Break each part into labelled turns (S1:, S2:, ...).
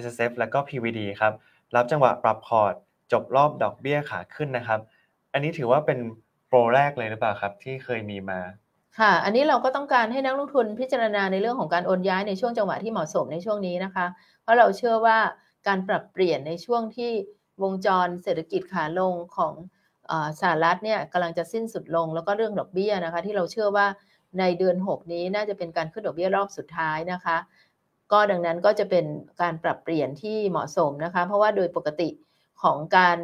S1: s s f แล้วก็ PVD ครับรับจังหวะปรับพอร์ตจบรอบดอกเบี้ยขาขึ้นนะครับ อันนี้ถือว่าเป็นโปรแรกเลยหรือเปล่าครับ ที่เคยมีมา
S2: ค่ะ อันนี้เราก็ต้องการให้นักลงทุนพิจารณาในเรื่องของการโอนย้ายในช่วงจังหวะที่เหมาะสมในช่วงนี้นะคะเพราะเราเชื่อว่าการปรับเปลี่ยนในช่วงที่วงจรเศรษฐกิจขาลงของสหรัฐเนี่ยกำลังจะสิ้นสุดลง แล้วก็เรื่องดอกเบี้ยนะคะ ที่เราเชื่อว่าในเดือน 6 นี้น่าจะเป็นการขึ้นดอกเบี้ยรอบสุดท้ายนะคะก็ดังนั้นก็จะเป็นการปรับเปลี่ยนที่เหมาะสมนะคะเพราะว่าโดยปกติของการ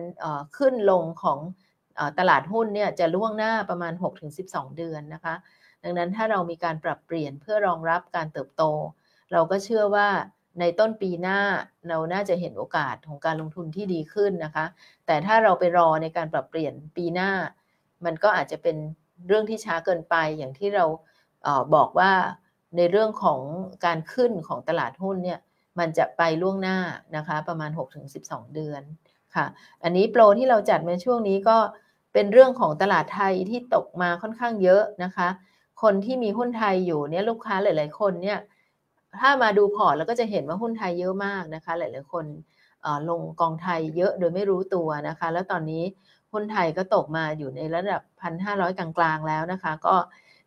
S2: ขึ้นลงของตลาดหุ้นเนี่ยจะล่วงหน้าประมาณ 6-12 เดือนนะคะ ดังนั้นถ้าเรามีการปรับเปลี่ยนเพื่อรองรับการเติบโต เราก็เชื่อว่าในต้นปีหน้าเราน่าจะเห็นโอกาสของการลงทุนที่ดีขึ้นนะคะ แต่ถ้าเราไปรอในการปรับเปลี่ยนปีหน้า มันก็อาจจะเป็นเรื่องที่ช้าเกินไปอย่างที่เราบอกว่าในเรื่องของการขึ้นของตลาดหุ้นเนี่ยมันจะไปล่วงหน้านะคะประมาณ6-12 เดือนค่ะ อันนี้โปรที่เราจัดในช่วงนี้ก็เป็นเรื่องของตลาดไทยที่ตกมาค่อนข้างเยอะนะคะ คนที่มีหุ้นไทยอยู่เนี่ยลูกค้าหลายๆ คนเนี่ยถ้ามาดูพอร์ตแล้วก็จะเห็นว่าหุ้นไทยเยอะมากนะคะ หลาย ๆ คนลงกองไทยเยอะโดยไม่รู้ตัวนะคะแล้วตอนนี้หุ้นไทยก็ตกมาอยู่ในระดับ1,500กลางๆแล้วนะคะ ก็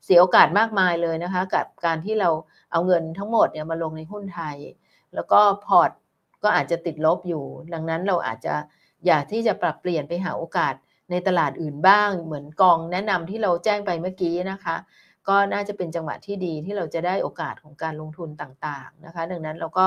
S2: เสียโอกาสมากมายเลยนะคะ กับการที่เราเอาเงินทั้งหมดเนี่ยมาลงในหุ้นไทย แล้วก็พอร์ตก็อาจจะติดลบอยู่ ดังนั้นเราอาจจะอยากที่จะปรับเปลี่ยนไปหาโอกาสในตลาดอื่นบ้าง เหมือนกอง แนะนำที่เราแจ้งไปเมื่อกี้นะคะ ก็น่าจะเป็นจังหวะที่ดีที่เราจะได้โอกาสของการลงทุนต่างๆนะคะ ดังนั้นเราก็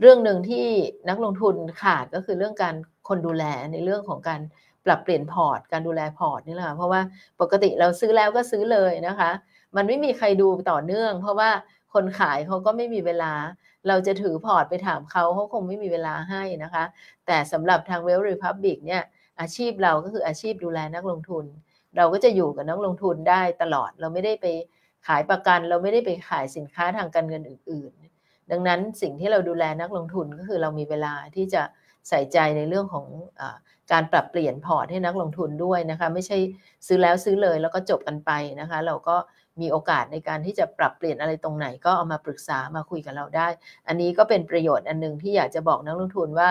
S2: เรื่องหนึ่งที่นักลงทุนขาดก็คือเรื่องการคนดูแลในเรื่องของการปรับเปลี่ยนพอร์ตการดูแลพอร์ตนี่แหละเพราะว่าปกติเราซื้อแล้วก็ซื้อเลยนะคะ มันไม่มีใครดูต่อเนื่องเพราะว่าคนขายเขาก็ไม่มีเวลา เราจะถือพอร์ตไปถามเขาเขาคงไม่มีเวลาให้นะคะ แต่สำหรับทางเวลรีพับบิกเนี่ยอาชีพเราก็คืออาชีพดูแลนักลงทุน เราก็จะอยู่กับนักลงทุนได้ตลอดเราไม่ได้ไปขายประกัน เราไม่ได้ไปขายสินค้าทางการเงินอื่น ๆ ดังนั้นสิ่งที่เราดูแลนักลงทุนก็คือเรามีเวลาที่จะใส่ใจในเรื่องของอการปรับเปลี่ยนพอร์ตให้นักลงทุนด้วยนะคะไม่ใช่ซื้อแล้วซื้อเลยแล้วก็จบกันไปนะคะ เราก็มีโอกาสในการที่จะปรับเปลี่ยนอะไรตรงไหนก็เอามาปรึกษามาคุยกับเราได้ อันนี้ก็เป็นประโยชน์อันนึงที่อยากจะบอกนักลงทุนว่า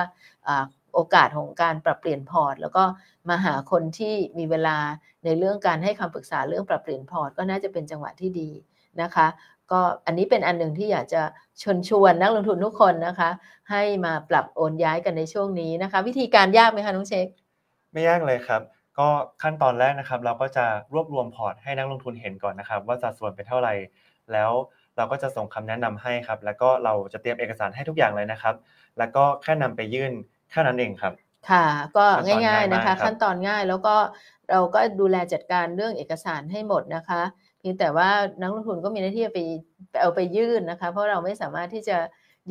S2: โอกาสของการปรับเปลี่ยนพอร์ต แล้วก็มาหาคนที่มีเวลาในเรื่องการให้คำปรึกษาเรื่องปรับเปลี่ยนพอร์ต ก็น่าจะเป็นจังหวะที่ดีนะคะก็อันนี้เป็นอันหนึ่งที่อยากจะชวนชวนนักลงทุนทุกคนนะคะ ให้มาปรับโอนย้ายกันในช่วงนี้นะคะ วิธีการยากไหมคะน้องเชค
S1: ไม่ยากเลยครับ ก็ขั้นตอนแรกนะครับ เราก็จะรวบรวมพอร์ตให้นักลงทุนเห็นก่อนนะครับ ว่าสัดส่วนเป็นเท่าไหร่แล้วเราก็จะส่งคำแนะนำให้ครับ แล้วก็เราจะเตรียมเอกสารให้ทุกอย่างเลยนะครับ แล้วก็แค่นำไปยื่นแค่นั้นเองครับ
S2: ค่ะก็ง่ายๆนะคะ ขั้นตอนง่ายแล้วก็เราก็ดูแลจัดการเรื่องเอกสารให้หมดนะคะพียงแต่ว่านักลงทุนก็มีหน้าที่ไปเอาไปยื่นนะคะ เพราะเราไม่สามารถที่จะ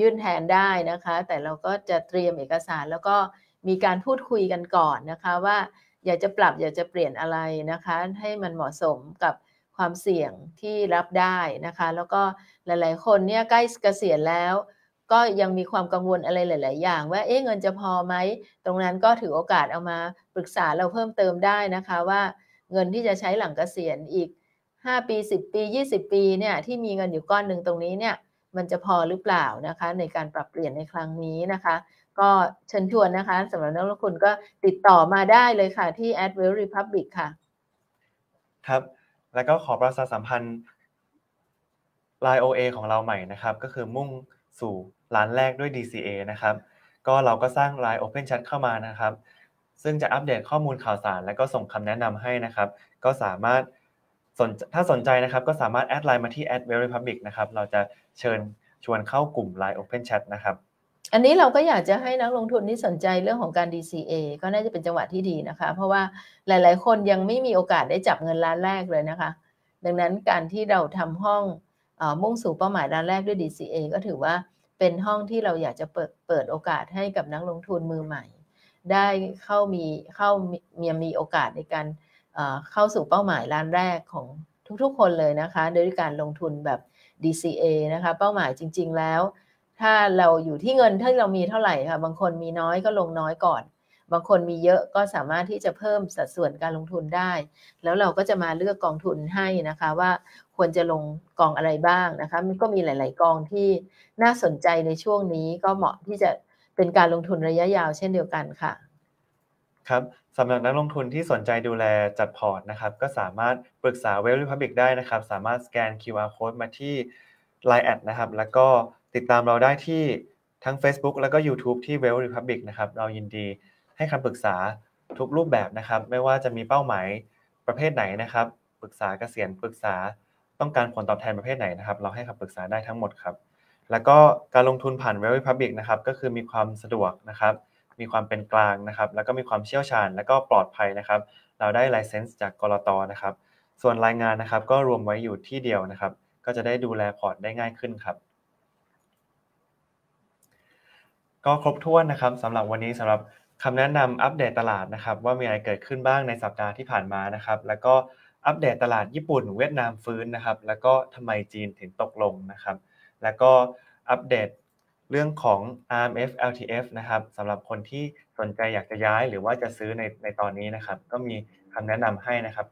S2: ยื่นแทนได้นะคะ แต่เราก็จะเตรียมเอกสารแล้วก็มีการพูดคุยกันก่อนนะคะ ว่าอยากจะปรับอยากจะเปลี่ยนอะไรนะคะ ให้มันเหมาะสมกับความเสี่ยงที่รับได้นะคะ แล้วก็หลายๆ คนเนี่ยใกล้เกษียณแล้ว ก็ยังมีความกังวลอะไรหลายๆอย่างว่าเอ๊ะเงินจะพอไหม ตรงนั้นก็ถือโอกาสเอามาปรึกษาเราเพิ่มเติมได้นะคะว่าเงินที่จะใช้หลังเกษียณอีกห้าปีสิบปียี่สิบปีเนี่ยที่มีเงินอยู่ก้อนหนึ่งตรงนี้เนี่ยมันจะพอหรือเปล่านะคะในการปรับเปลี่ยนในครั้งนี้นะคะก็เชิญชวนนะคะสำหรับนักลงทุนก็ติดต่อมาได้เลยค่ะที่ a d w e l l Republic ค่ะ
S1: ครับ แล้วก็ขอประชาสัมพันธ์ Line OA ของเราใหม่นะครับ ก็คือมุ่งสู่ร้านแรกด้วย DCA นะครับ ก็เราก็สร้าง Line Open Chat เข้ามานะครับ ซึ่งจะอัปเดตข้อมูลข่าวสารและก็ส่งคำแนะนำให้นะครับ ก็สามารถถ้าสนใจนะครับก็สามารถแอดไลน์มาที่ a d w e l l republic นะครับ เราจะเชิญชวนเข้ากลุ่ม Line Open Chat นะครับ
S2: อันนี้เราก็อยากจะให้นักลงทุนที่สนใจเรื่องของการ DCA ก็น่าจะเป็นจังหวะที่ดีนะคะ เพราะว่าหลาย ๆ คนยังไม่มีโอกาสได้จับเงินล้านแรกเลยนะคะ ดังนั้นการที่เราทำห้องมุ่งสู่เป้าหมายล้านแรกด้วย DCA ก็ถือว่าเป็นห้องที่เราอยากจะเปิดเปิดโอกาสให้กับนักลงทุนมือใหม่ ได้เข้ามีเข้ามีมีโอกาสในการเข้าสู่เป้าหมายล้านแรกของทุกๆ คนเลยนะคะ โดยการลงทุนแบบ DCA นะคะเป้าหมายจริง ๆ แล้ว ถ้าเราอยู่ที่เงินที่เรามีเท่าไหร่ค่ะ บางคนมีน้อยก็ลงน้อยก่อน บางคนมีเยอะก็สามารถที่จะเพิ่มสัดส่วนการลงทุนได้ แล้วเราก็จะมาเลือกกองทุนให้นะคะ ว่าควรจะลงกองอะไรบ้างนะคะมันก็มีหลาย ๆกองที่น่าสนใจในช่วงนี้ก็เหมาะที่จะเป็นการลงทุนระยะยาวเช่นเดียวกันค่ะ
S1: ครับสำหรับนักลงทุนที่สนใจดูแลจัดพอร์ตนะครับ ก็สามารถปรึกษาเวลลิพับบิกได้นะครับสามารถสแกน QR code มาที่ Line แอดนะครับ แล้วก็ติดตามเราได้ที่ทั้ง Facebook แล้วก็ YouTube ที่เวลล r e p บบ l i นะครับ เรายินดีให้คำปรึกษาทุกรูปแบบนะครับ ไม่ว่าจะมีเป้าหมายประเภทไหนนะครับปรึกษาเกษียณปรึกษาต้องการผลตอบแทนประเภทไหนนะครับ เราให้คำปรึกษาได้ทั้งหมดครับ แล้วก็การลงทุนผ่านเวลล r e p บบ l i นะครับก็คือมีความสะดวกนะครับมีความเป็นกลางนะครับ แล้วก็มีความเชี่ยวชาญ และก็ปลอดภัยนะครับ เราได้ไลเซนส์จากกรตนะครับ ส่วนรายงานนะครับ ก็รวมไว้อยู่ที่เดียวนะครับ ก็จะได้ดูแลพอร์ตได้ง่ายขึ้นครับ ก็ครบถ้วนนะครับสำหรับวันนี้สำหรับคำแนะนำอัปเดตตลาดนะครับว่ามีอะไรเกิดขึ้นบ้างในสัปดาห์ที่ผ่านมานะครับ แล้วก็อัปเดตตลาดญี่ปุ่นเวียดนามฟื้นนะครับ แล้วก็ทำไมจีนถึงตกลงนะครับ แล้วก็อัปเดตเรื่องของ RMF LTF นะครับสำหรับคนที่สนใจอยากจะย้ายหรือว่าจะซื้อในในตอนนี้นะครับ ก็มีคำแนะนำให้นะครับ